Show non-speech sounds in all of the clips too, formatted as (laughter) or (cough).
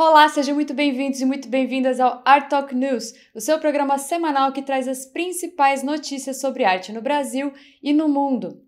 Olá, sejam muito bem-vindos e muito bem-vindas ao Art Talk News, o seu programa semanal que traz as principais notícias sobre arte no Brasil e no mundo.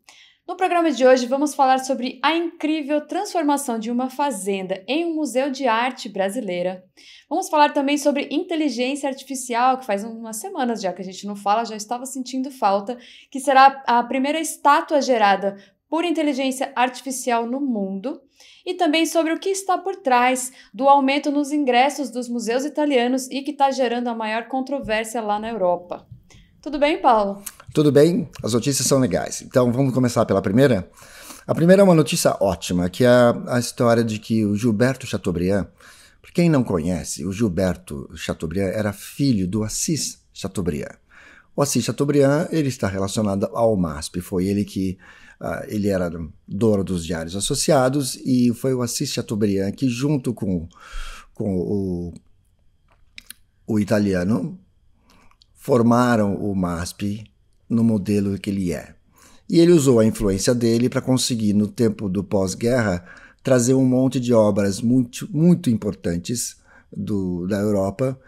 No programa de hoje, vamos falar sobre a incrível transformação de uma fazenda em um museu de arte brasileira. Vamos falar também sobre inteligência artificial, que faz umas semanas já que a gente não fala, já estava sentindo falta, que será a primeira estátua gerada por inteligência artificial no mundo e também sobre o que está por trás do aumento nos ingressos dos museus italianos e que está gerando a maior controvérsia lá na Europa. Tudo bem, Paulo? Tudo bem, as notícias são legais. Então vamos começar pela primeira? A primeira é uma notícia ótima, que é a história de que o Gilberto Chateaubriand, para quem não conhece, o Gilberto Chateaubriand era filho do Assis Chateaubriand. O Assis Chateaubriand ele está relacionado ao MASP, foi ele que Uh, ele era dono dos Diários Associados e foi o Assis Chateaubriand que, junto com, com o, o italiano, formaram o MASP no modelo que ele é. E ele usou a influência dele para conseguir, no tempo do pós-guerra, trazer um monte de obras muito, muito importantes do, da Europa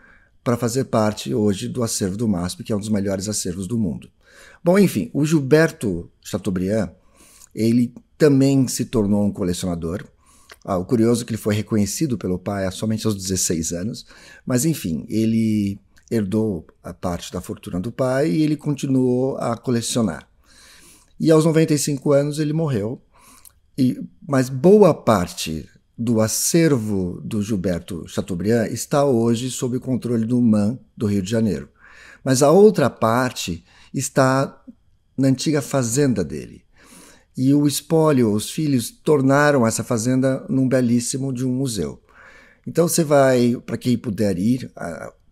para fazer parte hoje do acervo do MASP, que é um dos melhores acervos do mundo. Bom, enfim, o Gilberto Chateaubriand ele também se tornou um colecionador. Ah, o curioso é que ele foi reconhecido pelo pai somente aos 16 anos, mas enfim, ele herdou a parte da fortuna do pai e ele continuou a colecionar. E aos 95 anos ele morreu, e, mas boa parte do acervo do Gilberto Chateaubriand está hoje sob o controle do MAN do Rio de Janeiro. Mas a outra parte está na antiga fazenda dele. E o espólio, os filhos tornaram essa fazenda num belíssimo de um museu. Então você vai, para quem puder ir,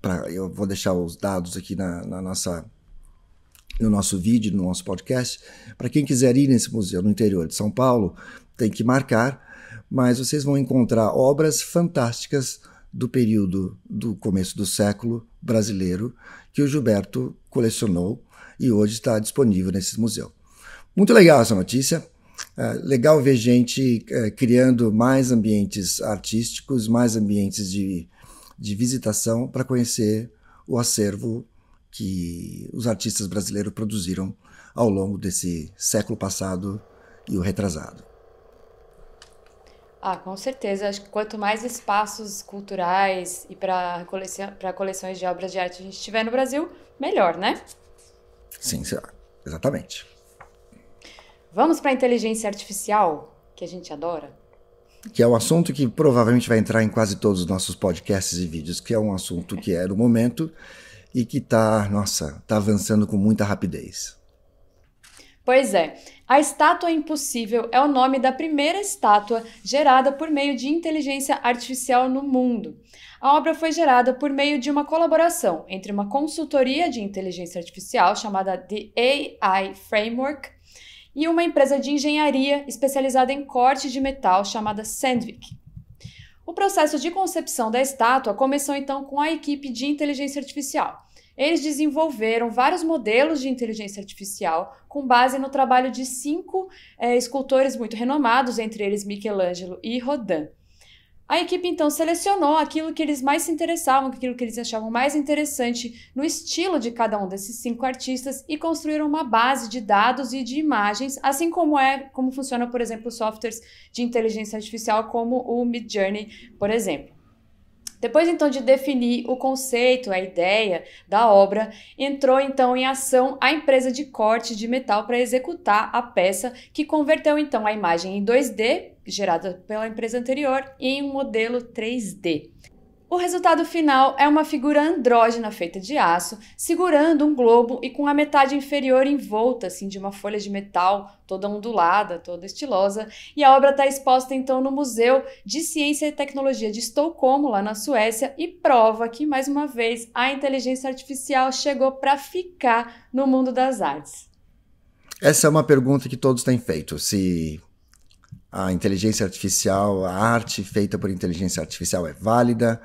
pra, eu vou deixar os dados aqui na, na nossa no nosso vídeo, no nosso podcast, para quem quiser ir nesse museu no interior de São Paulo, tem que marcar, mas vocês vão encontrar obras fantásticas do período do começo do século brasileiro que o Gilberto colecionou e hoje está disponível nesse museu. Muito legal essa notícia. É, legal ver gente é, criando mais ambientes artísticos, mais ambientes de, de visitação para conhecer o acervo que os artistas brasileiros produziram ao longo desse século passado e o retrasado. Ah, com certeza. Acho que quanto mais espaços culturais e para coleção, coleções de obras de arte a gente tiver no Brasil, melhor, né? Sim, exatamente. Vamos para a inteligência artificial, que a gente adora? Que é um assunto que provavelmente vai entrar em quase todos os nossos podcasts e vídeos, que é um assunto que é do momento e que está, nossa, está avançando com muita rapidez. Pois é, a Estátua Impossível é o nome da primeira estátua gerada por meio de inteligência artificial no mundo. A obra foi gerada por meio de uma colaboração entre uma consultoria de inteligência artificial chamada The AI Framework e uma empresa de engenharia especializada em corte de metal chamada Sandvik. O processo de concepção da estátua começou então com a equipe de inteligência artificial. Eles desenvolveram vários modelos de inteligência artificial com base no trabalho de cinco é, escultores muito renomados, entre eles Michelangelo e Rodin. A equipe então selecionou aquilo que eles mais se interessavam, aquilo que eles achavam mais interessante no estilo de cada um desses cinco artistas e construíram uma base de dados e de imagens, assim como é como funciona, por exemplo, softwares de inteligência artificial como o Midjourney, por exemplo. Depois então de definir o conceito, a ideia da obra, entrou então em ação a empresa de corte de metal para executar a peça, que converteu então a imagem em 2D gerada pela empresa anterior em um modelo 3D. O resultado final é uma figura andrógena feita de aço, segurando um globo e com a metade inferior envolta assim de uma folha de metal, toda ondulada, toda estilosa, e a obra está exposta então no Museu de Ciência e Tecnologia de Estocolmo, lá na Suécia, e prova que mais uma vez a inteligência artificial chegou para ficar no mundo das artes. Essa é uma pergunta que todos têm feito, se a inteligência artificial, a arte feita por inteligência artificial é válida.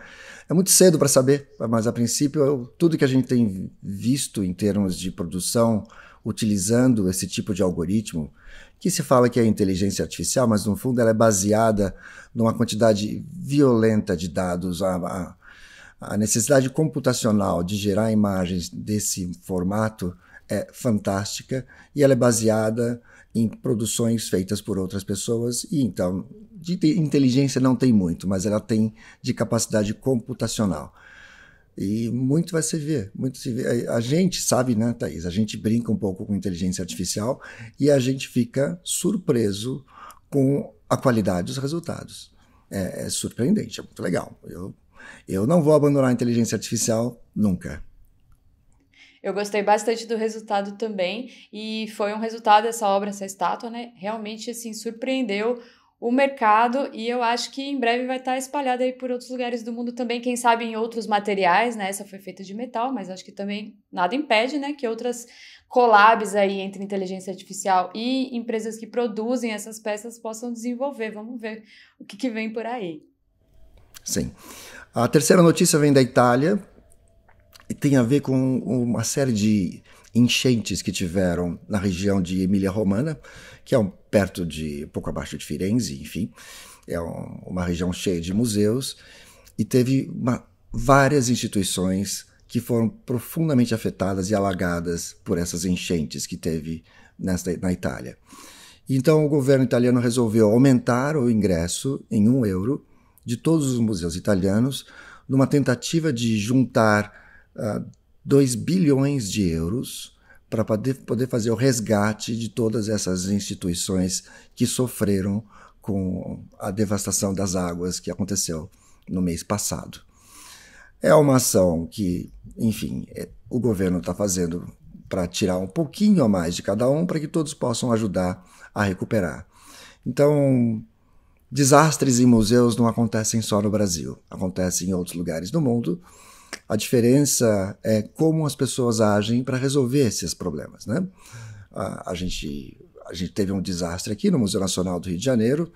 É muito cedo para saber, mas a princípio, tudo que a gente tem visto em termos de produção utilizando esse tipo de algoritmo, que se fala que é inteligência artificial, mas no fundo ela é baseada numa quantidade violenta de dados. A, a, a necessidade computacional de gerar imagens desse formato é fantástica e ela é baseada em produções feitas por outras pessoas e então de inteligência não tem muito, mas ela tem de capacidade computacional. E muito vai se ver, muito se ver. A gente sabe, né, Thaís? A gente brinca um pouco com inteligência artificial e a gente fica surpreso com a qualidade dos resultados. É, é surpreendente, é muito legal. Eu, eu não vou abandonar a inteligência artificial nunca. Eu gostei bastante do resultado também e foi um resultado essa obra, essa estátua, né? Realmente assim surpreendeu o mercado e eu acho que em breve vai estar espalhada aí por outros lugares do mundo também, quem sabe em outros materiais, né? Essa foi feita de metal, mas acho que também nada impede, né, que outras collabs aí entre inteligência artificial e empresas que produzem essas peças possam desenvolver. Vamos ver o que, que vem por aí. Sim. A terceira notícia vem da Itália, tem a ver com uma série de enchentes que tiveram na região de Emília-Romana, que é um, perto de, pouco abaixo de Firenze, enfim, é um, uma região cheia de museus, e teve uma, várias instituições que foram profundamente afetadas e alagadas por essas enchentes que teve nesta, na Itália. Então o governo italiano resolveu aumentar o ingresso em um euro de todos os museus italianos, numa tentativa de juntar 2 bilhões de euros para poder, poder fazer o resgate de todas essas instituições que sofreram com a devastação das águas que aconteceu no mês passado. É uma ação que, enfim, é, o governo está fazendo para tirar um pouquinho a mais de cada um para que todos possam ajudar a recuperar. Então, desastres em museus não acontecem só no Brasil, acontecem em outros lugares do mundo. A diferença é como as pessoas agem para resolver esses problemas. Né? A, gente, a gente teve um desastre aqui no Museu Nacional do Rio de Janeiro.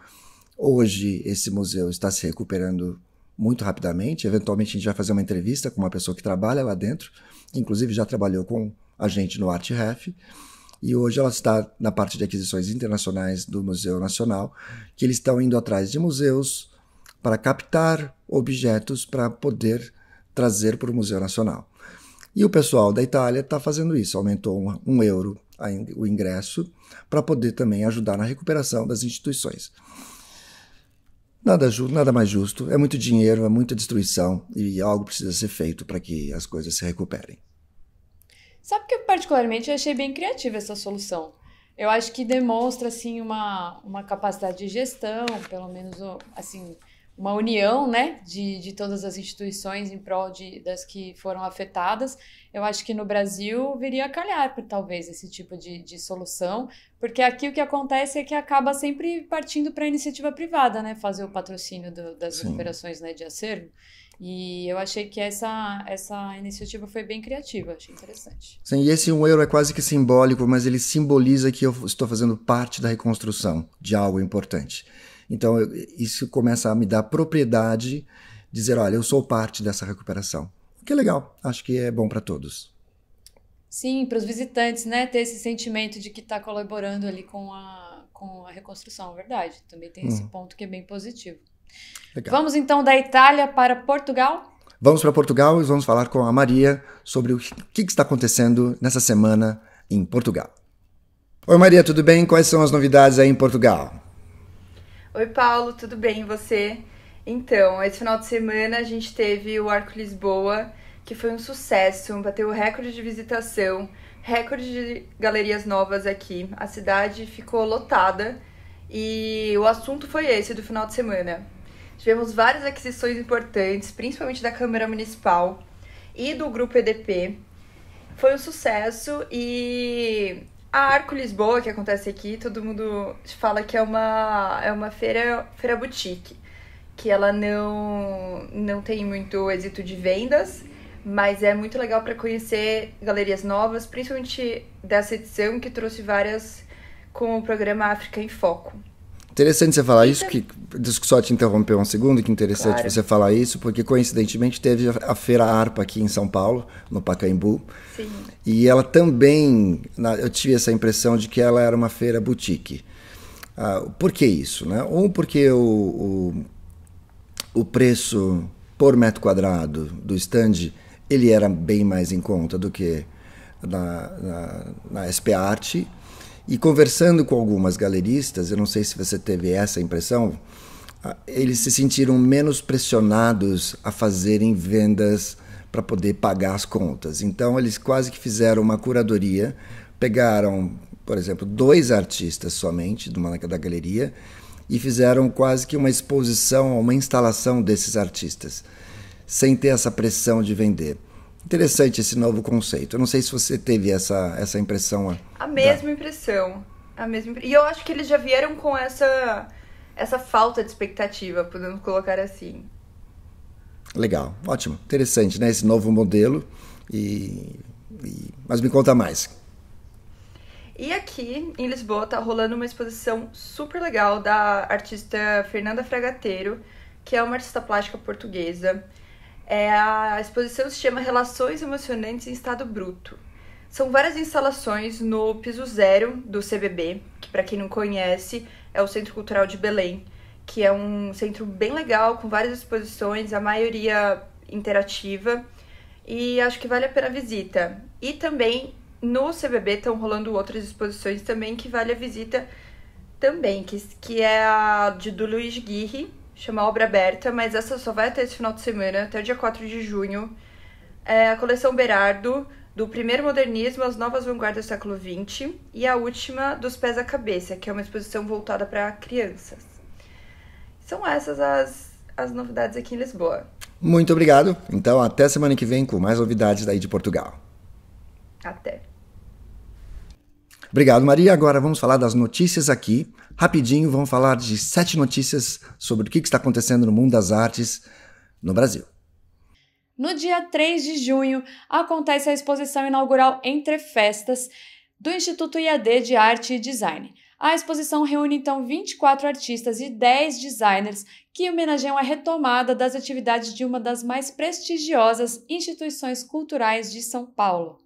Hoje, esse museu está se recuperando muito rapidamente. Eventualmente, a gente vai fazer uma entrevista com uma pessoa que trabalha lá dentro, inclusive já trabalhou com a gente no ArtRef. E hoje ela está na parte de aquisições internacionais do Museu Nacional, que eles estão indo atrás de museus para captar objetos para poder trazer para o Museu Nacional. E o pessoal da Itália está fazendo isso, aumentou um, um euro o ingresso para poder também ajudar na recuperação das instituições. Nada, nada mais justo, é muito dinheiro, é muita destruição e algo precisa ser feito para que as coisas se recuperem. Sabe que eu particularmente achei bem criativa essa solução. Eu acho que demonstra assim uma, uma capacidade de gestão, pelo menos assim, uma união né, de, de todas as instituições em prol de, das que foram afetadas, eu acho que no Brasil viria a calhar por talvez esse tipo de, de solução, porque aqui o que acontece é que acaba sempre partindo para a iniciativa privada, né? Fazer o patrocínio do, das Sim. operações né, de acervo. E eu achei que essa, essa iniciativa foi bem criativa, achei interessante. Sim, e esse um euro é quase que simbólico, mas ele simboliza que eu estou fazendo parte da reconstrução de algo importante. Então, eu, isso começa a me dar propriedade, dizer, olha, eu sou parte dessa recuperação. O que é legal, acho que é bom para todos. Sim, para os visitantes, né, ter esse sentimento de que está colaborando ali com a, com a reconstrução, verdade. Também tem esse uhum. ponto que é bem positivo. Legal. Vamos então da Itália para Portugal? Vamos para Portugal e vamos falar com a Maria sobre o que, que está acontecendo nessa semana em Portugal. Oi Maria, tudo bem? Quais são as novidades aí em Portugal? Oi Paulo, tudo bem e você? Então, esse final de semana a gente teve o Arco Lisboa, que foi um sucesso, bateu recorde de visitação, recorde de galerias novas aqui. A cidade ficou lotada e o assunto foi esse do final de semana. Tivemos várias aquisições importantes, principalmente da Câmara Municipal e do Grupo EDP. Foi um sucesso e a Arco Lisboa, que acontece aqui, todo mundo fala que é uma, é uma feira, feira boutique, que ela não, não tem muito êxito de vendas, mas é muito legal para conhecer galerias novas, principalmente dessa edição que trouxe várias com o programa África em Foco. Interessante você falar isso, então- que só te interromper um segundo, que interessante claro. você falar isso, porque coincidentemente teve a Feira Arpa aqui em São Paulo, no Pacaembu. Sim. E ela também, eu tive essa impressão de que ela era uma feira boutique. Ah, por que isso? Né? Um, porque o, o, o preço por metro quadrado do stand, ele era bem mais em conta do que na, na, na SP Arte, e conversando com algumas galeristas, eu não sei se você teve essa impressão, ah, eles se sentiram menos pressionados a fazerem vendas para poder pagar as contas. Então eles quase que fizeram uma curadoria, pegaram, por exemplo, dois artistas somente do da galeria e fizeram quase que uma exposição, uma instalação desses artistas, sem ter essa pressão de vender. Interessante esse novo conceito. Eu não sei se você teve essa, essa impressão. Ah, a mesma impressão. A mesma... E eu acho que eles já vieram com essa, essa falta de expectativa, podemos colocar assim. Legal, ótimo, interessante, né? Esse novo modelo. E, e... Mas me conta mais. E aqui em Lisboa está rolando uma exposição super legal da artista Fernanda Fragateiro, que é uma artista plástica portuguesa. É, a exposição se chama Relações Emocionantes em Estado Bruto. São várias instalações no piso zero do CBB, que para quem não conhece é o Centro Cultural de Belém, que é um centro bem legal com várias exposições, a maioria interativa, e acho que vale a pena a visita. E também no CBB estão rolando outras exposições também que vale a visita também, que, que é a de do Luiz Guirri, chama Obra Aberta, mas essa só vai até esse final de semana, até o dia 4 de junho. É a coleção Berardo, do primeiro modernismo às novas vanguardas do século XX, e a última, dos pés à cabeça, que é uma exposição voltada para crianças. São essas as, as novidades aqui em Lisboa. Muito obrigado. Então, até semana que vem com mais novidades daí de Portugal. Até. Obrigado, Maria. Agora vamos falar das notícias aqui rapidinho, vamos falar de sete notícias sobre o que está acontecendo no mundo das artes no Brasil. No dia 3 de junho, acontece a exposição inaugural Entre Festas do Instituto IAD de Arte e Design. A exposição reúne então 24 artistas e 10 designers que homenageiam a retomada das atividades de uma das mais prestigiosas instituições culturais de São Paulo.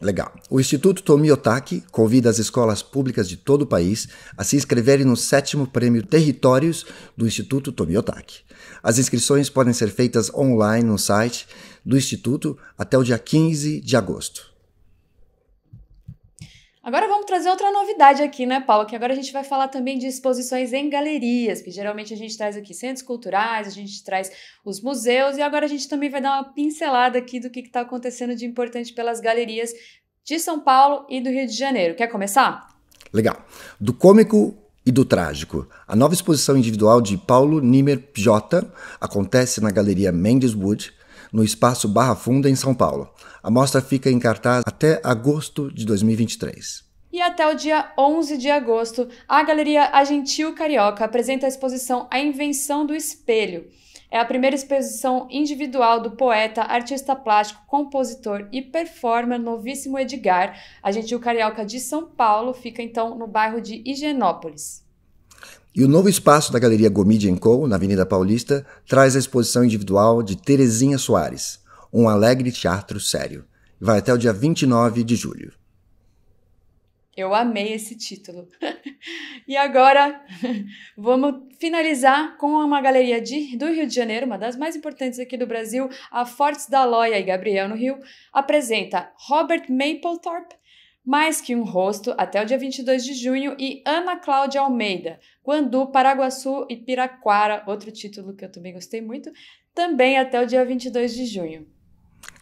Legal. O Instituto Tomiotaki convida as escolas públicas de todo o país a se inscreverem no sétimo prêmio Territórios do Instituto Tomiotaki. As inscrições podem ser feitas online no site do Instituto até o dia 15 de agosto. Agora vamos trazer outra novidade aqui, né, Paula? Que agora a gente vai falar também de exposições em galerias, que geralmente a gente traz aqui centros culturais, a gente traz os museus, e agora a gente também vai dar uma pincelada aqui do que está acontecendo de importante pelas galerias de São Paulo e do Rio de Janeiro. Quer começar? Legal. Do cômico e do trágico. A nova exposição individual de Paulo Nimer J acontece na Galeria Mendes Wood no espaço Barra Funda, em São Paulo. A mostra fica em cartaz até agosto de 2023. E até o dia 11 de agosto, a Galeria Agentil Carioca apresenta a exposição A Invenção do Espelho. É a primeira exposição individual do poeta, artista plástico, compositor e performer novíssimo Edgar. Agentil Carioca de São Paulo fica então no bairro de Higienópolis. E o novo espaço da Galeria Gomide Co., na Avenida Paulista, traz a exposição individual de Terezinha Soares, um alegre teatro sério. Vai até o dia 29 de julho. Eu amei esse título. (laughs) e agora (laughs) vamos finalizar com uma galeria de, do Rio de Janeiro, uma das mais importantes aqui do Brasil, a Fortes da Loia e Gabriel no Rio, apresenta Robert Mapplethorpe mais que um rosto até o dia 22 de junho e Ana Cláudia Almeida, Guandu, Paraguaçu e Piraquara, outro título que eu também gostei muito, também até o dia 22 de junho.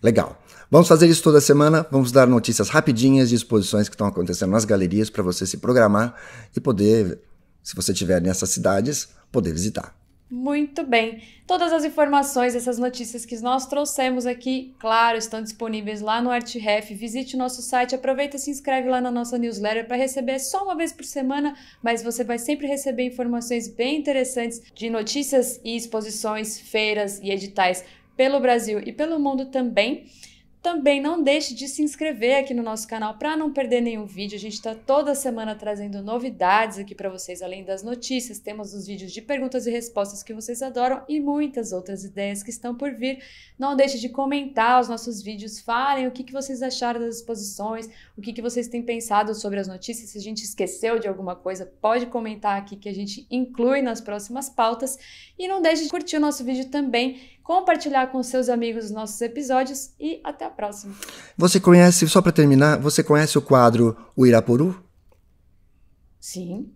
Legal. Vamos fazer isso toda semana, vamos dar notícias rapidinhas de exposições que estão acontecendo nas galerias para você se programar e poder, se você estiver nessas cidades, poder visitar. Muito bem. Todas as informações, essas notícias que nós trouxemos aqui, claro, estão disponíveis lá no ArtRef. Visite o nosso site, aproveita e se inscreve lá na nossa newsletter para receber só uma vez por semana, mas você vai sempre receber informações bem interessantes de notícias e exposições, feiras e editais pelo Brasil e pelo mundo também. Também não deixe de se inscrever aqui no nosso canal para não perder nenhum vídeo. A gente está toda semana trazendo novidades aqui para vocês, além das notícias, temos os vídeos de perguntas e respostas que vocês adoram e muitas outras ideias que estão por vir. Não deixe de comentar os nossos vídeos, falem o que, que vocês acharam das exposições, o que, que vocês têm pensado sobre as notícias. Se a gente esqueceu de alguma coisa, pode comentar aqui que a gente inclui nas próximas pautas. E não deixe de curtir o nosso vídeo também compartilhar com seus amigos os nossos episódios e até a próxima. Você conhece, só para terminar, você conhece o quadro O Irapuru? Sim.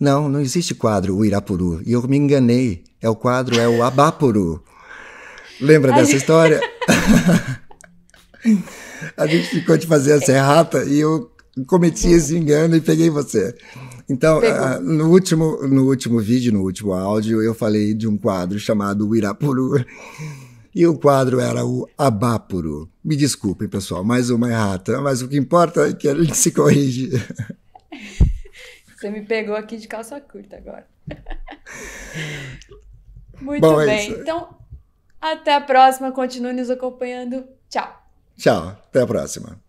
Não, não existe quadro O Irapuru. E eu me enganei. É o quadro, é o Abapuru. Lembra dessa gente... história? (laughs) a gente ficou de fazer a errata e eu cometi esse engano e peguei você. Então, uh, no, último, no último vídeo, no último áudio, eu falei de um quadro chamado Irapuru. E o quadro era o Abapuru. Me desculpem, pessoal, mais uma errata, mas o que importa é que a gente se corrige. (laughs) Você me pegou aqui de calça curta agora. (laughs) Muito Bom, é bem. É então, até a próxima. Continue nos acompanhando. Tchau. Tchau. Até a próxima.